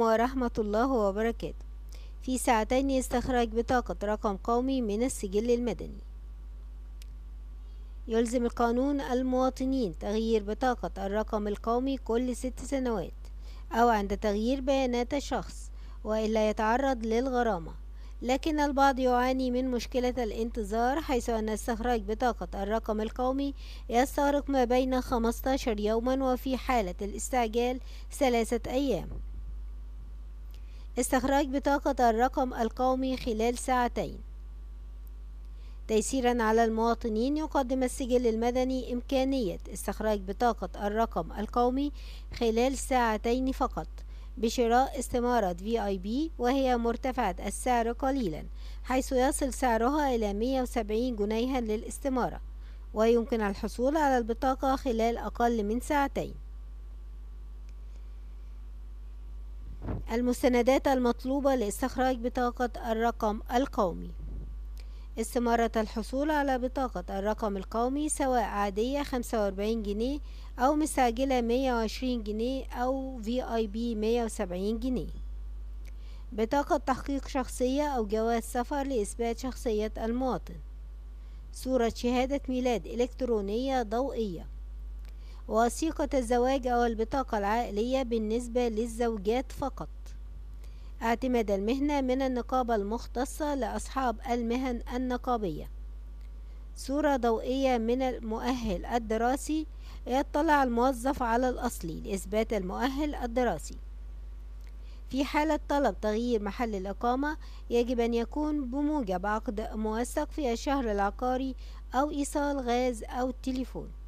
ورحمة الله وبركاته في ساعتين يستخرج بطاقة رقم قومي من السجل المدني يلزم القانون المواطنين تغيير بطاقة الرقم القومي كل ست سنوات أو عند تغيير بيانات الشخص وإلا يتعرض للغرامة لكن البعض يعاني من مشكلة الانتظار حيث أن استخراج بطاقة الرقم القومي يستغرق ما بين 15 يوما وفي حالة الاستعجال ثلاثة أيام استخراج بطاقة الرقم القومي خلال ساعتين تيسيرا على المواطنين يقدم السجل المدني إمكانية استخراج بطاقة الرقم القومي خلال ساعتين فقط بشراء استمارة VIP وهي مرتفعة السعر قليلا حيث يصل سعرها إلى 170 جنيها للاستمارة ويمكن الحصول على البطاقة خلال أقل من ساعتين المستندات المطلوبة لاستخراج بطاقة الرقم القومي استمارة الحصول على بطاقة الرقم القومي سواء عادية 45 جنيه أو مستعجلة 120 جنيه أو في آي بي 170 جنيه بطاقة تحقيق شخصية أو جواز سفر لإثبات شخصية المواطن صورة شهادة ميلاد إلكترونية ضوئية وثيقة الزواج أو البطاقة العائلية بالنسبة للزوجات فقط اعتماد المهنة من النقابة المختصة لأصحاب المهن النقابية صورة ضوئية من المؤهل الدراسي يطلع الموظف على الأصلي لإثبات المؤهل الدراسي في حالة طلب تغيير محل الإقامة يجب أن يكون بموجب عقد موثق في الشهر العقاري أو إيصال غاز أو تليفون